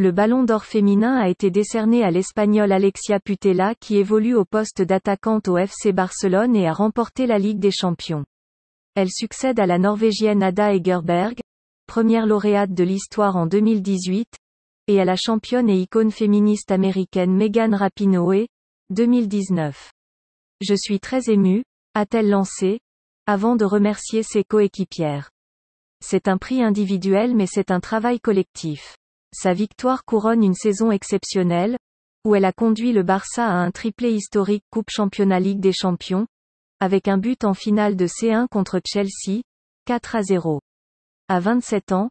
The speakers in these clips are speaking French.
Le ballon d'or féminin a été décerné à l'Espagnole Alexia Putella qui évolue au poste d'attaquante au FC Barcelone et a remporté la Ligue des Champions. Elle succède à la Norvégienne Ada Egerberg, première lauréate de l'histoire en 2018, et à la championne et icône féministe américaine Megan Rapinoe, 2019. Je suis très émue, a-t-elle lancé, avant de remercier ses coéquipières. C'est un prix individuel mais c'est un travail collectif. Sa victoire couronne une saison exceptionnelle, où elle a conduit le Barça à un triplé historique Coupe Championnat Ligue des Champions, avec un but en finale de C1 contre Chelsea, 4 à 0. À 27 ans,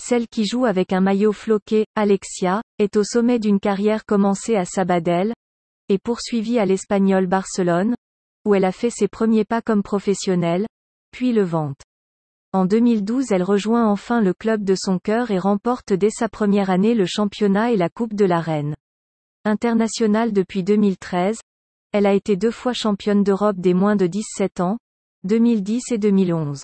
celle qui joue avec un maillot floqué, Alexia, est au sommet d'une carrière commencée à Sabadell, et poursuivie à l'Espagnol Barcelone, où elle a fait ses premiers pas comme professionnelle, puis le vente. En 2012 elle rejoint enfin le club de son cœur et remporte dès sa première année le championnat et la Coupe de la Reine. Internationale depuis 2013, elle a été deux fois championne d'Europe des moins de 17 ans, 2010 et 2011.